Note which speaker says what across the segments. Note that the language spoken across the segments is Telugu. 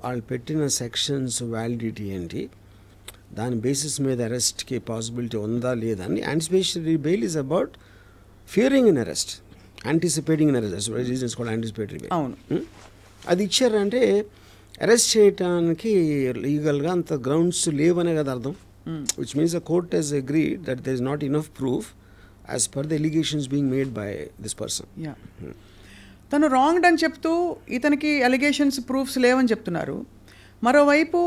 Speaker 1: వాళ్ళు పెట్టిన సెక్షన్స్ వ్యాలిడిటీ ఏంటి దాని బేసిస్ మీద అరెస్ట్కి పాసిబిలిటీ ఉందా లేదా అని anticipation bail is about fearing in arrest anticipating in arrest reasons కూడా యాంటిసిపేటరీ అవును hmm? అది ఇచ్చారంటే అరెస్ట్ చేయడానికి లీగల్గా అంత గ్రౌండ్స్ లేవనే కదా అర్థం which means the court has agree that there is not enough proof as per the allegations being made by this person
Speaker 2: తను రాంగ్డ్ అని చెప్తూ ఇతనికి ఎలిగేషన్స్ ప్రూఫ్స్ లేవని చెప్తున్నారు మరోవైపు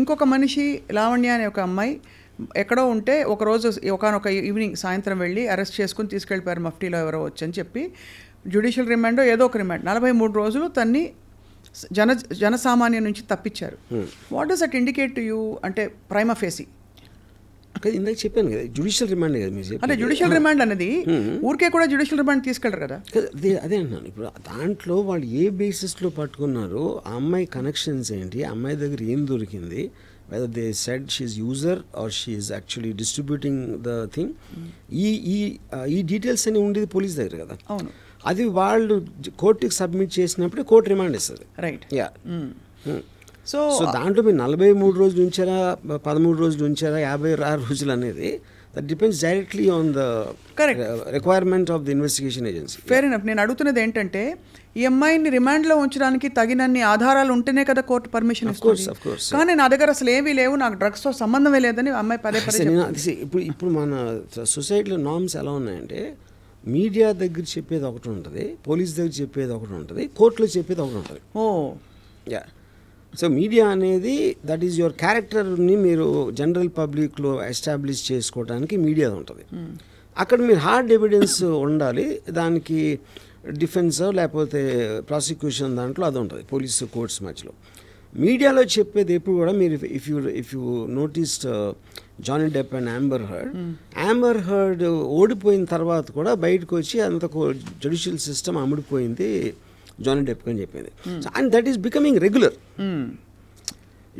Speaker 2: ఇంకొక మనిషి లావణ్య అనే ఒక అమ్మాయి ఎక్కడో ఉంటే ఒకరోజు ఒకనొక ఈవినింగ్ సాయంత్రం వెళ్ళి అరెస్ట్ చేసుకుని తీసుకెళ్ళిపోయారు మఫ్టీలో ఎవరో వచ్చని చెప్పి జ్యుడిషియల్ రిమాండో ఏదో ఒక రిమాండ్ నలభై మూడు రోజులు తన్ని జన జనసామాన్యం నుంచి తప్పించారు what does it indicate to you అంటే ప్రైమ ఫేసి
Speaker 1: కదా ఇందాక చెప్పాను కదా జ్యుడిషియల్ రిమాండ్ కదా మీరు అంటే జ్యుడిషియల్ రిమాండ్
Speaker 2: అనేది ఊరికే కూడా జ్యుడిషియల్ రిమాండ్ తీసుకెళ్ళరు కదా
Speaker 1: అదే అన్నాను ఇప్పుడు దాంట్లో వాళ్ళు ఏ బేసిస్లో పట్టుకున్నారు ఆ అమ్మాయి కనెక్షన్స్ ఏంటి అమ్మాయి దగ్గర ఏం దొరికింది whether they said she user are she actually distributing the thing ఈ ఈ ఈ డీటెయిల్స్ అనేవి ఉండేది పోలీస్ దగ్గర కదా అవును అది వాళ్ళు కోర్టుకి సబ్మిట్ చేసినప్పుడే కోర్టు రిమాండ్ ఇస్తుంది రైట్ యా సో సో దాంట్లో మీరు నలభై మూడు రోజులు ఉంచారా పదమూడు రోజులు ఉంచారా యాభై ఆరు రోజులు అనేది that depends directly on the correct requirement of the investigation agency fair
Speaker 2: and నేను అడుగుతున్నది ఏంటంటే ఈ e అమ్మాయిని రిమాండ్లో ఉంచడానికి తగినన్ని ఆధారాలు ఉంటేనే కదా కోర్టు పర్మిషన్ కానీ నా దగ్గర అసలు ఏమీ లేవు నాకు డ్రగ్స్తో సంబంధమే లేదని అమ్మాయి పదే పదే
Speaker 1: ఇప్పుడు ఇప్పుడు మన సొసైటీలో నామ్స్ ఎలా ఉన్నాయంటే మీడియా దగ్గర చెప్పేది ఒకటి ఉంటుంది పోలీస్ దగ్గర చెప్పేది ఒకటి ఉంటుంది కోర్టులో చెప్పేది ఒకటి ఉంటుంది ఓ యా సో మీడియా అనేది దట్ ఈస్ యువర్ క్యారెక్టర్ని మీరు జనరల్ పబ్లిక్లో ఎస్టాబ్లిష్ చేసుకోవడానికి మీడియా ఉంటుంది అక్కడ మీరు హార్డ్ ఎవిడెన్స్ ఉండాలి దానికి డిఫెన్స్ లేకపోతే ప్రాసిక్యూషన్ దాంట్లో అది ఉంటుంది పోలీసు కోర్ట్స్ మధ్యలో మీడియాలో చెప్పేది ఎప్పుడు కూడా మీరు if you if you noticed Johnny Depp and Amber Heard Amber Heard ఓడిపోయిన తర్వాత కూడా బయటకు వచ్చి అంత జుడిషియల్ సిస్టమ్ అమ్ముడిపోయింది జానీ డెప్ అని చెప్పింది and that is becoming regular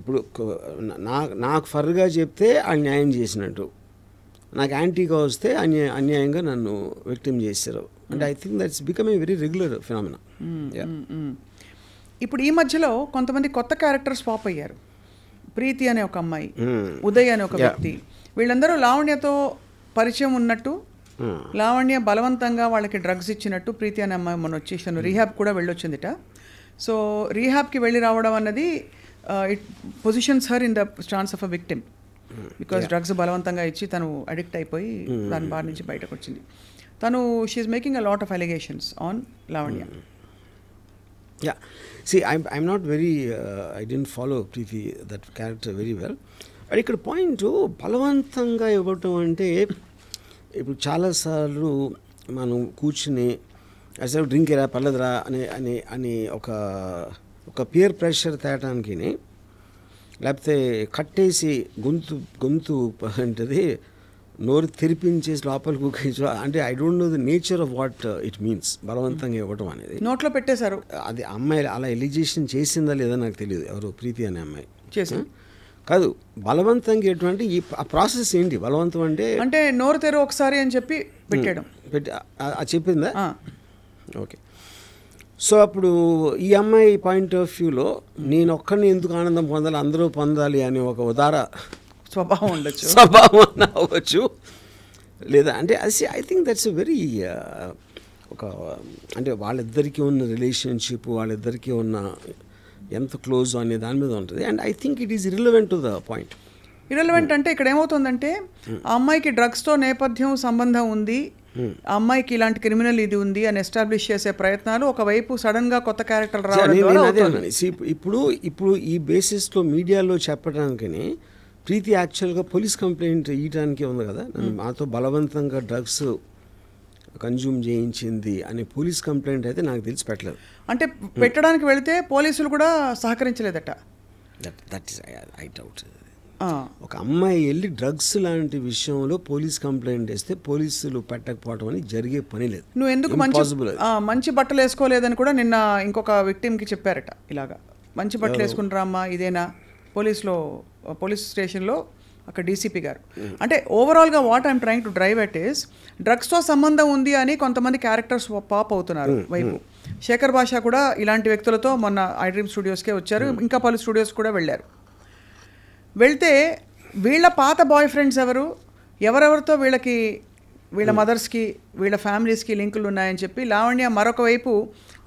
Speaker 1: ఇప్పుడు నాకు ఫర్గా చెప్తే అన్యాయం చేసినట్టు నాకు యాంటీగా వస్తే అన్య అన్యాయంగా నన్ను విక్టిమ్ చేశారు and I think that's a very regular phenomena
Speaker 2: ఇప్పుడు ఈ మధ్యలో కొంతమంది కొత్త క్యారెక్టర్స్ పాప్ అయ్యారు ప్రీతి అనే ఒక అమ్మాయి hmm. ఉదయ్ అనే ఒక వ్యక్తి వీళ్ళందరూ లావణ్యతో పరిచయం ఉన్నట్టు లావణ్య బలవంతంగా వాళ్ళకి డ్రగ్స్ ఇచ్చినట్టు ప్రీతి అనే అమ్మాయి మొన్న వచ్చేసాను రీహాబ్ కూడా వెళ్ళొచ్చిందిట సో రీహాబ్కి వెళ్ళి రావడం అన్నది it positions her in the stance of a victim because drugs బలవంతంగా ఇచ్చి తను అడిక్ట్ అయిపోయి దాని బారి నుంచి బయటకు వచ్చింది తను she's making a lot of allegations on Lavanya
Speaker 1: yeah see I'm I'm not very I don't follow Preeti that character very well and ఇక్కడ పాయింట్ బలవంతంగా ఇవ్వటం అంటే ఇప్పుడు చాలాసార్లు మనం కూర్చుని అసలు డ్రింక్ ఎరా పర్లేదురా అనే అని అని ఒక ఒక పియర్ ప్రెషర్ తేటానికి లేకపోతే కట్టేసి గొంతు గొంతు అంటది నోరు తెరిపించేసి లోపల కుక్కించడం అంటే I don't know the nature of what it means బలవంతంగా ఇవ్వడం అనేది
Speaker 2: నోట్లో పెట్టేశారు
Speaker 1: అది అమ్మాయి అలా ఎలిజేషన్ చేసిందా లేదా నాకు తెలియదు ఎవరు ప్రీతి అనే అమ్మాయి చేసాను కాదు బలవంతంగా ఎటువంటి ఈ ప్రాసెస్ ఏంటి బలవంతం అంటే
Speaker 2: అంటే నోరు తెరు ఒకసారి అని చెప్పి పెట్టాడు
Speaker 1: పెట్టి చెప్పిందా ఓకే సో అప్పుడు ఈ అమ్మాయి పాయింట్ ఆఫ్ వ్యూలో నేను ఒక్కడిని ఎందుకు ఆనందం పొందాలి అందరూ పొందాలి అని ఒక ఉదార
Speaker 2: స్వభావం ఉండొచ్చు స్వభావం
Speaker 1: అవ్వచ్చు లేదా అంటే అది ఐ థింక్ దట్స్ వెరీ ఒక అంటే వాళ్ళిద్దరికీ ఉన్న రిలేషన్షిప్ వాళ్ళిద్దరికీ ఉన్న ఎంత క్లోజ్ అనే దాని మీద ఉంటుంది and I think it is relevant to the point
Speaker 2: irrelevant అంటే ఇక్కడ ఏమవుతుందంటే ఆ అమ్మాయికి డ్రగ్స్తో నేపథ్యం సంబంధం ఉంది hmm. ఆ అమ్మాయికి ఇలాంటి క్రిమినల్ ఇది ఉంది అని ఎస్టాబ్లిష్ చేసే ప్రయత్నాలు ఒకవైపు సడన్ గా కొత్త క్యారెక్టర్ రావడం
Speaker 1: ఇప్పుడు ఇప్పుడు ఈ బేసిస్లో మీడియాలో చెప్పడానికని ప్రీతి యాక్చువల్గా పోలీస్ కంప్లైంట్ ఇవ్వడానికి ఉంది కదా hmm. మాతో బలవంతంగా డ్రగ్స్ కన్జ్యూమ్ చేయించింది అని పోలీస్ కంప్లైంట్ అయితే నాకు తెలిసి పెట్టలేదు
Speaker 2: అంటే పెట్టడానికి వెళితే పోలీసులు కూడా సహకరించలేదట
Speaker 1: దట్ ఇస్ ఐ డౌట్ ఒక అమ్మాయి వెళ్ళి డ్రగ్స్ లాంటి విషయంలో పోలీస్ కంప్లైంట్ వేస్తే పోలీసులు పెట్టకపోవడం అని జరిగే పని లేదు నువ్వు ఎందుకు మంచి
Speaker 2: మంచి బట్టలు వేసుకోలేదని కూడా నిన్న ఇంకొక విక్టిమ్కి చెప్పారట ఇలాగా మంచి బట్టలు వేసుకుంటారా అమ్మా ఇదేనా పోలీసులో పోలీస్ స్టేషన్లో అక్కడ డీసీపీ గారు అంటే ఓవరాల్గా what I'm trying to drive at is డ్రగ్స్తో సంబంధం ఉంది అని కొంతమంది క్యారెక్టర్స్ పాప్ అవుతున్నారు వైపు శేఖర్ భాష కూడా ఇలాంటి వ్యక్తులతో మొన్న ఐ డ్రీమ్ స్టూడియోస్కే వచ్చారు ఇంకా పలు స్టూడియోస్ కూడా వెళ్ళారు వెళ్తే వీళ్ళ పాత బాయ్ ఫ్రెండ్స్ ఎవరు ఎవరెవరితో వీళ్ళకి వీళ్ళ మదర్స్కి hmm. వీళ్ళ ఫ్యామిలీస్కి లింకులు ఉన్నాయని చెప్పి లావణ్య మరొక వైపు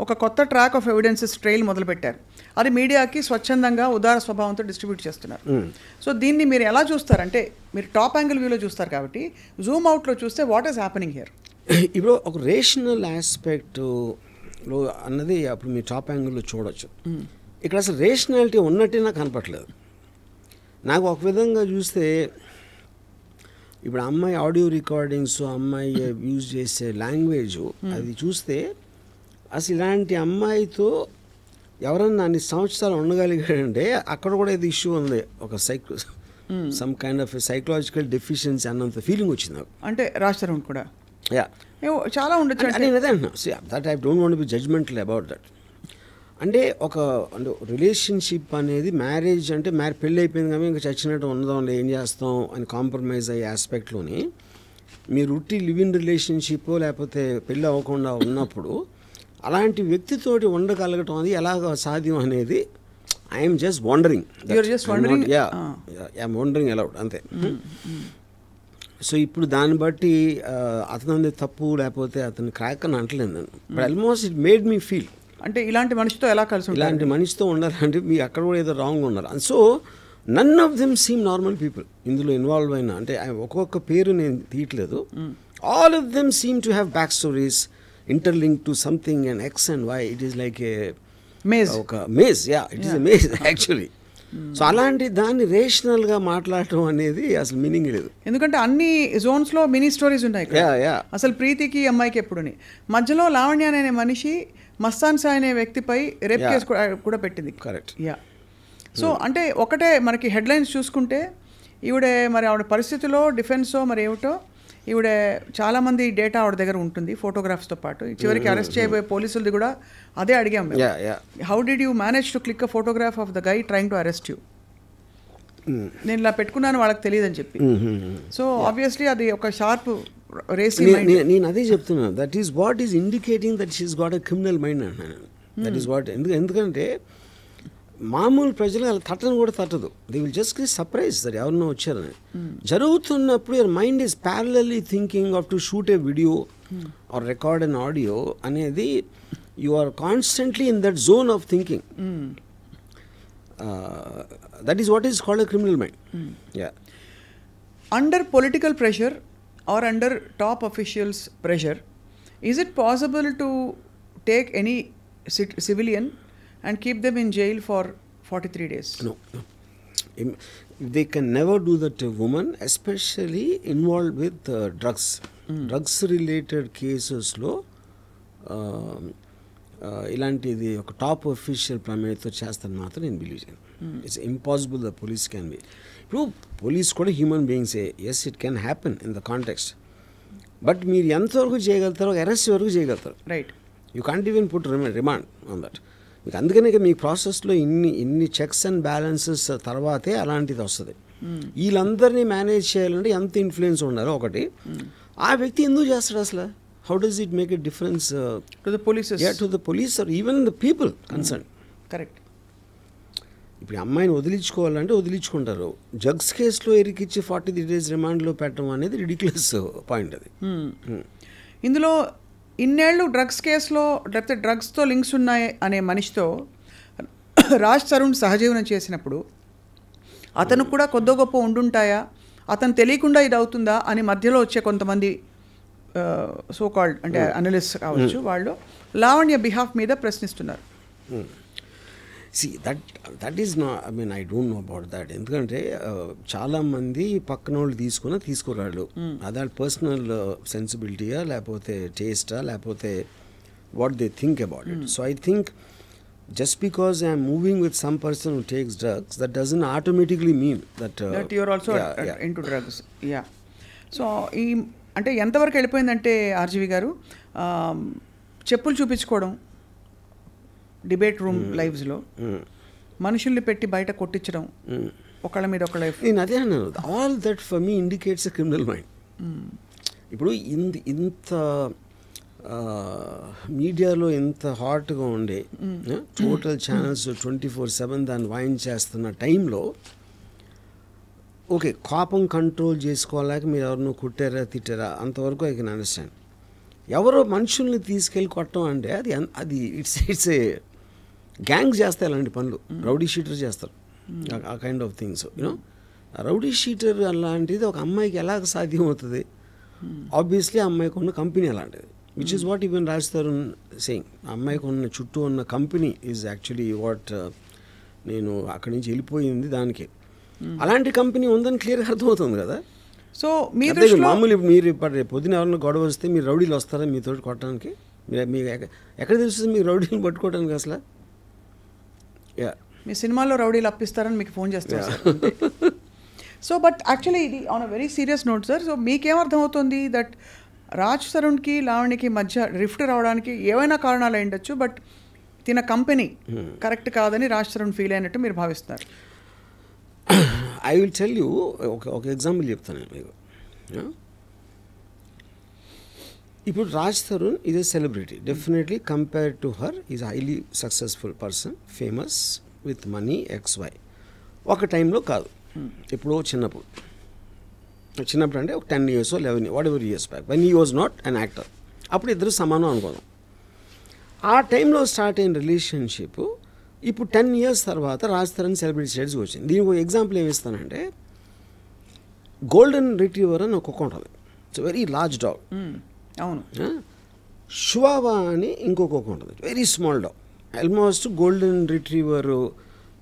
Speaker 2: ఒక కొత్త ట్రాక్ ఆఫ్ ఎవిడెన్సెస్ ట్రైల్ మొదలుపెట్టారు అది మీడియాకి స్వచ్ఛందంగా ఉదార స్వభావంతో డిస్ట్రిబ్యూట్ చేస్తున్నారు సో hmm. దీన్ని మీరు ఎలా చూస్తారంటే మీరు టాప్ యాంగిల్ వ్యూలో చూస్తారు కాబట్టి జూమ్ అవుట్లో చూస్తే వాట్ ఈస్ హ్యాపెనింగ్ హియర్
Speaker 1: ఇప్పుడు ఒక రేషనల్ ఆస్పెక్ట్లో అన్నది అప్పుడు మీ టాప్ యాంగిల్లో చూడొచ్చు hmm. ఇక్కడ అసలు రేషనాలిటీ ఉన్నట్టే నాకు కనపట్లేదు నాకు ఒక విధంగా చూస్తే ఇప్పుడు అమ్మాయి ఆడియో రికార్డింగ్స్ అమ్మాయి యూజ్ చేసే లాంగ్వేజ్ అది చూస్తే అసలు ఇలాంటి అమ్మాయితో ఎవరన్నా అన్ని సంవత్సరాలు ఉండగలిగాడంటే అక్కడ కూడా ఇది ఇష్యూ ఉంది ఒక psych some kind of psychological deficiency అన్నంత ఫీలింగ్ వచ్చింది నాకు అంటే రాష్ట్రం కూడా యా చాలా ఉండొచ్చు that I don't want be judgement about that అంటే ఒక అంటే రిలేషన్షిప్ అనేది మ్యారేజ్ అంటే మ్యారే పెళ్ళి అయిపోయింది కానీ ఇంకా చచ్చినట్టు ఉండదాం ఏం చేస్తాం అని కాంప్రమైజ్ అయ్యే ఆస్పెక్ట్లోని మీరు ఉట్టి లివ్ ఇన్ రిలేషన్షిప్ లేకపోతే పెళ్ళి అవ్వకుండా ఉన్నప్పుడు అలాంటి వ్యక్తితోటి ఉండగలగటం అది ఎలాగ సాధ్యం అనేది I'm just wondering I'm wondering aloud అంతే సో
Speaker 2: hmm,
Speaker 1: hmm. ఇప్పుడు దాన్ని బట్టి uh, అతను తప్పు లేకపోతే అతను క్రాక్ అని అంటలేదు నేను but almost it made me feel అంటే ఇలాంటి మనిషితో ఎలా కలిసి ఇలాంటి మనిషితో ఉండాలంటే మీరు అక్కడ కూడా ఏదో రాంగ్ ఉన్నారు so none of them seem normal people ఇందులో ఇన్వాల్వ్ అయిన అంటే ఒక్కొక్క పేరు నేను తీయట్లేదు all of them seem to have back stories interlink to something and X and Y it is like a maze ఒక maze yeah it is maze actually so అలాంటి దాన్ని గా మాట్లాడటం అనేది అసలు మీనింగ్ లేదు ఎందుకంటే
Speaker 2: అన్ని జోన్స్లో మినీ స్టోరీస్ ఉన్నాయి అసలు ప్రీతికి అమ్మాయికి ఎప్పుడు మధ్యలో లావణ్య అనే మనిషి మస్తాన్ సాయి అనే వ్యక్తిపై రేప్ కేసు కూడా పెట్టింది కరెక్ట్ యా సో అంటే ఒకటే మనకి హెడ్లైన్స్ చూసుకుంటే ఈవిడే మరి ఆవిడ పరిస్థితిలో డిఫెన్సో మరి ఏమిటో ఈవిడ చాలామంది డేటా ఆవిడ దగ్గర ఉంటుంది ఫోటోగ్రాఫ్స్తో పాటు చివరికి అరెస్ట్ mm-hmm. చేయబోయే పోలీసులది కూడా అదే అడిగాం how did you manage to click a photograph of the guy trying to arrest you నేను ఇలా పెట్టుకున్నాను వాళ్ళకి తెలియదు అని చెప్పి సో mm-hmm. ఆబ్వియస్లీ అది ఒక షార్ప్
Speaker 1: రేస్ నేను అదే చెప్తున్నాను that is what is indicating that she's got a criminal mind that is what ఎందుకంటే మామూలు ప్రజలు అలా తట్టను కూడా తట్టదు they will just give surprise sir ఎవరినో వచ్చారని జరుగుతున్నప్పుడు your mind is parallelly thinking of to shoot a video or record and audio అనేది you are constantly in that zone of thinking that is what is called a criminal mind yeah under political
Speaker 2: pressure are under top officials pressure is it possible to take any civilian and keep them in jail for 43
Speaker 1: days. No, no. They can never do that to women, especially involved with uh, drugs. Mm. Drugs related కేసెస్లో ఇలాంటిది ఒక టాప్ అఫీషియల్ ప్రమేయతో చేస్తాను మాత్రం నేను బిలీవ్ చేయను it's impossible the police can be ఇప్పుడు పోలీస్ కూడా హ్యూమన్ బీయింగ్సే yes it can happen in the context but మీరు ఎంతవరకు చేయగలుగుతారో అరెస్ట్ వరకు చేయగలుగుతారు right you can't even put remand on that మీకు అందుకనే మీ ప్రాసెస్లో ఇన్ని ఇన్ని చెక్స్ అండ్ బ్యాలెన్సెస్ తర్వాతే అలాంటిది వస్తుంది hmm. వీళ్ళందరినీ మేనేజ్ చేయాలంటే ఎంత ఇన్ఫ్లుయెన్స్ ఉండాలి ఒకటి hmm. ఆ వ్యక్తి ఎందుకు చేస్తాడు అసలు how does it make a difference to the police to the police or even the people concern correct ఇప్పుడు అమ్మాయిని వదిలించుకోవాలంటే వదిలించుకుంటారు జగ్స్ కేసులో ఎరికిచ్చి ఫార్టీ త్రీ డేస్ రిమాండ్లో పెట్టడం అనేది రిడిక్యులస్ పాయింట్ అది hmm. ఇందులో ఇన్నేళ్ళు డ్రగ్స్ కేసులో
Speaker 2: లేకపోతే డ్రగ్స్తో లింక్స్ ఉన్నాయి అనే మనిషితో రాజ్ తరుణ్ సహజీవనం చేసినప్పుడు అతను కూడా కొద్దో గొప్ప ఉండుంటాయా అతను తెలియకుండా ఇది అవుతుందా అని మధ్యలో వచ్చే కొంతమంది సోకాల్డ్ అంటే అనలిస్ట్ కావచ్చు వాళ్ళు
Speaker 1: లావణ్య బిహాఫ్ మీద ప్రశ్నిస్తున్నారు సి దట్ దట్ ఈస్ నా I mean I don't know about that ఎందుకంటే చాలామంది పక్కన వాళ్ళు తీసుకున్న తీసుకురాళ్ళు hmm. అది పర్సనల్ సెన్సిబిలిటీయా లేకపోతే టేస్టా లేకపోతే what they think about it so I think just because I'm moving with some person takes drugs that doesn't automatically mean that you're also into drugs
Speaker 2: yeah so ఈ అంటే ఎంతవరకు వెళ్ళిపోయిందంటే ఆర్జీవి గారు చెప్పులు చూపించుకోవడం డిబేట్ రూమ్ లైవ్స్లో మనుషుల్ని పెట్టి
Speaker 1: బయట కొట్టించడం ఒకళ్ళ మీద ఒకళ్ళ నేను అదే అన్నాను all that for me indicates criminal mind ఇప్పుడు ఇంత ఇంత మీడియాలో ఇంత హాట్గా ఉండే total channels twenty four seven దాన్ని వాయించేస్తున్న టైంలో ఓకే కోపం కంట్రోల్ చేసుకోవాలి మీరు ఎవరినో కుట్టారా తిట్టారా అంతవరకు ఐ కెన్ అండర్స్టాండ్ ఎవరో మనుషుల్ని తీసుకెళ్ళి కొట్టడం అంటే అది అది ఇట్స్ ఇట్స్ ఏ గ్యాంగ్స్ చేస్తాయి అలాంటి పనులు రౌడీ hmm. షీటర్ చేస్తారు hmm. ఆ kind of things you know rowdy sheeter అలాంటిది ఒక అమ్మాయికి ఎలా సాధ్యం అవుతుంది hmm. ఆబ్వియస్లీ అమ్మాయికి ఉన్న కంపెనీ అలాంటిది which is what even Raj Tarun saying అమ్మాయికి ఉన్న చుట్టూ ఉన్న కంపెనీ ఈజ్ యాక్చువల్లీ వాట్ నేను అక్కడి నుంచి వెళ్ళిపోయింది దానికి అలాంటి కంపెనీ ఉందని క్లియర్గా అర్థమవుతుంది కదా సో మీ మామూలు మీరు ఇప్పుడు పొద్దున ఎవరైనా గొడవ వస్తే మీరు రౌడీలు వస్తారా మీతో కొట్టడానికి మీకు ఎక్కడ తెలుస్తుంది మీకు రౌడీలు పట్టుకోవడానికి అసలు మీ సినిమాలో రౌడీలు
Speaker 2: అప్పిస్తారని మీకు ఫోన్ చేస్తారు సో బట్ యాక్చువల్లీ ఇది on a very serious note sir so మీకేమర్థమవుతుంది దట్ రాజ్ సరుణ్కి లావణికి మధ్య రిఫ్ట్ రావడానికి ఏవైనా కారణాలు అయ్యుండొచ్చు బట్ తిన కంపెనీ hmm. కరెక్ట్ కాదని రాజ్ తరుణ్ ఫీల్ అయినట్టు మీరు భావిస్తున్నారు
Speaker 1: ఐ విల్ టెల్ యూ ఒక ఒక ఎగ్జాంపుల్ చెప్తాను నేను మీకు ఇప్పుడు Raj Tarun is a celebrity definitely compare to her is highly successful person famous with money X Y ఒక టైంలో కాదు ఎప్పుడో చిన్నప్పుడు చిన్నప్పుడు అంటే ఒక ten years eleven whatever years back when he was not an actor అప్పుడు ఇద్దరు సమానం అనుకోదాం ఆ టైంలో స్టార్ట్ అయిన రిలేషన్షిప్ ఇప్పుడు టెన్ ఇయర్స్ తర్వాత రాజ్ తరణ్ సెలబ్రిటీ స్టేట్స్కి వచ్చింది దీనికి ఒక ఎగ్జాంపుల్ ఏమి ఇస్తానంటే గోల్డెన్ రిట్రీవర్ అని ఒక ఉంటుంది ఇట్స్ వెరీ లార్జ్ డాగ్ అవును షువావా అని ఇంకో ఉంటుంది very small dog almost golden retriever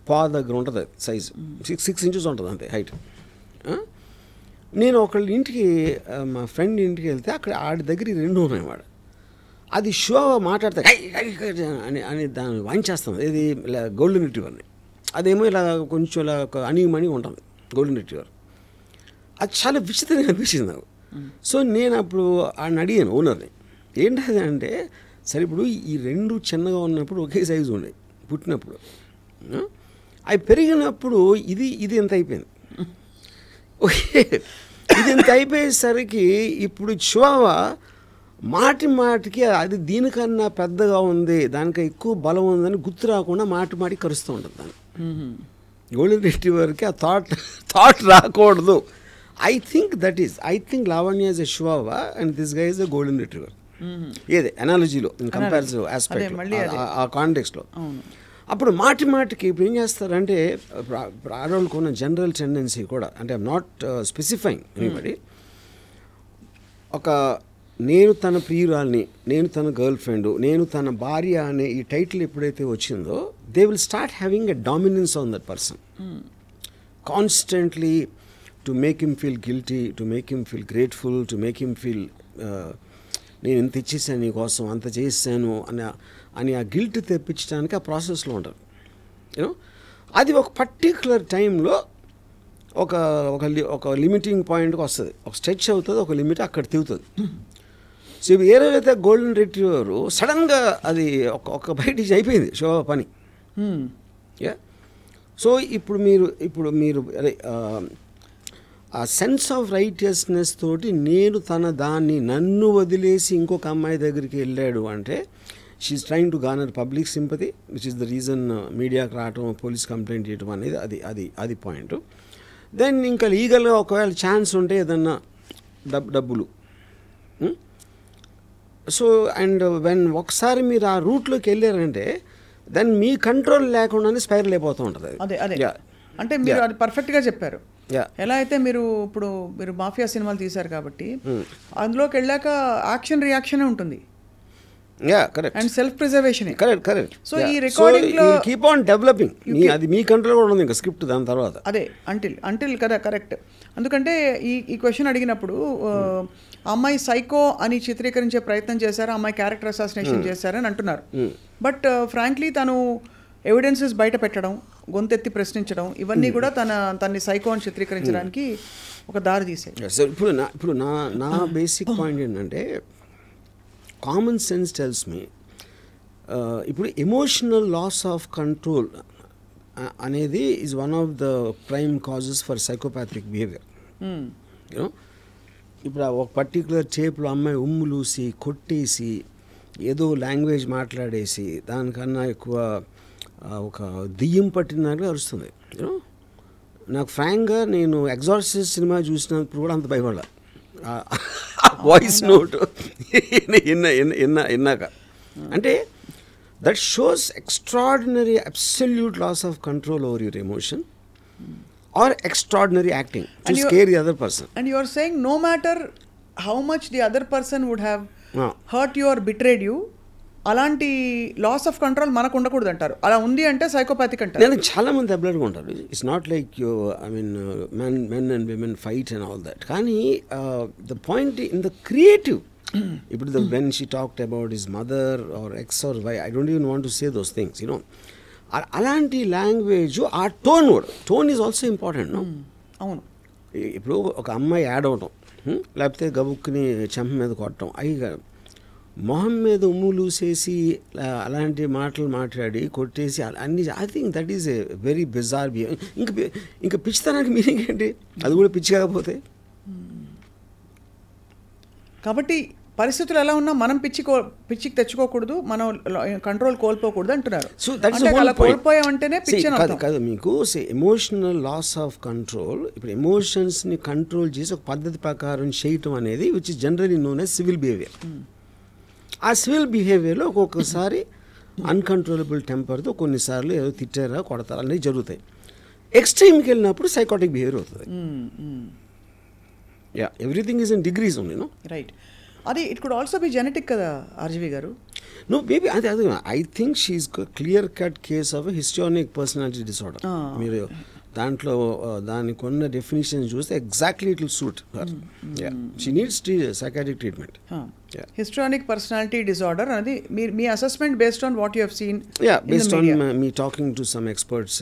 Speaker 1: పా దగ్గర ఉంటుంది సైజు సిక్స్ సిక్స్ ఇంచెస్ ఉంటుంది అంతే హైట్ నేను ఒకళ్ళ ఇంటికి మా ఫ్రెండ్ ఇంటికి వెళ్తే అక్కడ ఆడి దగ్గర రెండు ఉన్నాయి వాడు అది షో మాట్లాడితే అని అని దాన్ని వాయించేస్తాం ఇది ఇలా గోల్డెన్ రిట్రీవర్ని అదేమో ఇలా కొంచెం ఇలా అణిగిమణి ఉంటుంది గోల్డెన్ రిట్రీవర్ అది చాలా విచిత్రంగా అనిపించింది నాకు సో నేను అప్పుడు ఆయన అడిగాను ఓనర్ని ఏంటది అంటే సరే ఇప్పుడు ఈ రెండు చిన్నగా ఉన్నప్పుడు ఒకే సైజు ఉండే పుట్టినప్పుడు అవి పెరిగినప్పుడు ఇది ఇది ఎంత అయిపోయింది ఓకే ఇది ఎంత అయిపోయేసరికి ఇప్పుడు చివావా మాటి మాటికి అది దీనికన్నా పెద్దగా ఉంది దానికి ఎక్కువ బలం ఉందని గుర్తు రాకుండా మాటి మాటి కరుస్తూ ఉంటుంది దాన్ని గోల్డెన్ వారికి ఆ థాట్ థాట్ రాకూడదు I think that is I think Lavanya is a Chihuahua and this guys is a golden retriever ఏది అనాలజీలో కంపారిజన్ ఆస్పెక్ట్ ఆ కాంటెక్స్లో అప్పుడు మాటి మాటికి ఇప్పుడు ఏం చేస్తారంటే ఆడవాళ్ళకు ఉన్న జనరల్ టెండెన్సీ కూడా అంటే ఐఎమ్ నాట్ స్పెసిఫైంగ్ ఎనీబడి ఒక నేను తన ప్రియురాల్ని నేను తన గర్ల్ ఫ్రెండ్ నేను తన భార్య అనే ఈ టైటిల్ ఎప్పుడైతే వచ్చిందో they will start having a dominance on that person constantly to make him feel guilty to make him feel grateful to make him feel నేను ఇంత ఇచ్చేసాను నీకోసం అంత చేసాను అని అని ఆ గిల్ట్ తెప్పించడానికి ఆ ప్రాసెస్లో ఉంటారు యూనో అది ఒక పర్టిక్యులర్ టైంలో ఒక ఒక లిమిటింగ్ పాయింట్కి వస్తుంది ఒక స్ట్రెచ్ అవుతుంది ఒక లిమిట్ అక్కడ తిరుగుతుంది సో ఏ రోజైతే గోల్డెన్ రిట్రీవర్ సడన్గా అది ఒక ఒక బయట అయిపోయింది షో పని యా సో ఇప్పుడు మీరు ఇప్పుడు మీరు ఆ సెన్స్ ఆఫ్ రైటియస్నెస్ తోటి నేను తన దాన్ని నన్ను వదిలేసి ఇంకొక అమ్మాయి దగ్గరికి వెళ్ళాడు అంటే she's trying to garner public sympathy which is the reason మీడియాకి రావటం పోలీస్ కంప్లైంట్ చేయడం అనేది అది అది అది పాయింట్ దెన్ ఇంకా లీగల్గా ఒకవేళ ఛాన్స్ ఉంటే ఏదన్నా డబ్ డబ్బులు సో అండ్ వెన్ ఒకసారి మీరు ఆ రూట్లోకి వెళ్ళారంటే దెన్ మీ కంట్రోల్ లేకుండానే స్పైరల్ అయిపోతూ ఉంటుంది
Speaker 2: అదే అదే అంటే మీరు అది పర్ఫెక్ట్గా చెప్పారు ఎలా అయితే మీరు ఇప్పుడు మీరు మాఫియా సినిమాలు తీశారు
Speaker 1: కాబట్టి hmm.
Speaker 2: అందులోకి వెళ్ళాక యాక్షన్ రియాక్షన్ ఉంటుంది
Speaker 1: yeah correct and self preservation correct correct so ఈ రికార్డింగ్ కీప్ ఆన్ డెవలపింగ్ అది మీ స్క్రిప్ట్ దాని తర్వాత
Speaker 2: అదే అంటిల్ అంటిల్ కదా కరెక్ట్ ఎందుకంటే ఈ ఈ క్వశ్చన్ అడిగినప్పుడు hmm. అమ్మాయి సైకో అని చిత్రీకరించే ప్రయత్నం చేశారు అమ్మాయి క్యారెక్టర్ అసాసినేషన్ చేశారని అంటున్నారు బట్ hmm. ఫ్రాంక్లీ తను ఎవిడెన్సెస్ బయట పెట్టడం గొంతెత్తి ప్రశ్నించడం ఇవన్నీ hmm. కూడా తన తన్ని సైకో అని చిత్రీకరించడానికి ఒక దారి తీసాయి
Speaker 1: ఇప్పుడు నా ఇప్పుడు నా నా బేసిక్ ah. పాయింట్ ఏంటంటే కామన్ సెన్స్ టెల్స్ మీ ఇప్పుడు ఎమోషనల్ లాస్ ఆఫ్ కంట్రోల్ అనేది is one of the prime causes for psychopathic behaviour you know ఇప్పుడు ఒక పర్టికులర్ చేపలు అమ్మాయి ఉమ్ములూసి కొట్టేసి ఏదో లాంగ్వేజ్ మాట్లాడేసి దానికన్నా ఎక్కువ ఒక దెయ్యం పట్టినట్లు అరుస్తుంది యూనో నాకు ఫ్రాంక్గా నేను ఎగ్జాస్టెస్ సినిమా చూసినప్పుడు కూడా అంత భయపడాలి వాయిస్ నోట్ ఇన్న ఇన్న ఇన్నాక అంటే that shows extraordinary absolute loss of control over your emotion or extraordinary acting care the other person
Speaker 2: and you are saying no matter how much the other person would have hurt you are betrayed you అలాంటి లాస్ ఆఫ్ కంట్రోల్ మనకు ఉండకూడదు అంటారు అలా ఉంది అంటే సైకోపాతిక్ అంటే చాలా
Speaker 1: మంది అబ్లర్గా ఉంటారు it's not like you I mean men men and women fight and all that కానీ the point in the creative ఇప్పుడు the when she talked about his mother or X or Y I don't even want to say those things you know అలాంటి లాంగ్వేజ్ ఆ టోన్ కూడా టోన్ ఈజ్ ఆల్సో ఇంపార్టెంట్ అవును ఇప్పుడు ఒక అమ్మాయి యాడ్ అవటం లేకపోతే గబుక్ని చెంప మీద కొట్టడం అవి మొహం మీద చేసి అలాంటి మాటలు మాట్లాడి కొట్టేసి అన్ని I think that is a very bizarre behave ఇంకా ఇంకా పిచ్చితనానికి మీనింగ్ ఏంటి అది కూడా పిచ్చి కాకపోతే
Speaker 2: కాబట్టి పరిస్థితులు ఎలా ఉన్నా మనం పిచ్చి పిచ్చికి తెచ్చుకోకూడదు మనం కంట్రోల్
Speaker 1: కోల్పోకూడదు అంటున్నారు సో అలా
Speaker 2: కోల్పోయామంటేనే పిచ్చి కాదు
Speaker 1: కాదు మీకు ఎమోషనల్ లాస్ ఆఫ్ కంట్రోల్ ఇప్పుడు ఎమోషన్స్ని కంట్రోల్ చేసి ఒక పద్ధతి ప్రకారం చేయటం అనేది which is generally known civil behaviour ఆ సివిల్ బిహేవియర్లో ఒక్కొక్కసారి అన్కంట్రోలబుల్ టెంపర్తో కొన్నిసార్లు ఏదో తిట్టారా కొడతారా అనేది జరుగుతాయి ఎక్స్ట్రీమ్కి వెళ్ళినప్పుడు సైకాటిక్ బిహేవియర్ అవుతుంది yeah everything is in degrees ఉంది నో
Speaker 2: రైట్ అది it could also be genetic కదా ఆర్జీవి గారు
Speaker 1: నో మేబీ అదే అదే I think she's clear cut case of histrionic personality disorder మీరు దాంట్లో దానికి ఉన్న డెఫినేషన్ చూస్తే exactly it will suit her she needs psychotic treatment
Speaker 2: histrionic personality disorder అనేది మీ assessment based on what you seen yeah based on
Speaker 1: మీ టాకింగ్ టు సమ్ ఎక్స్పర్ట్స్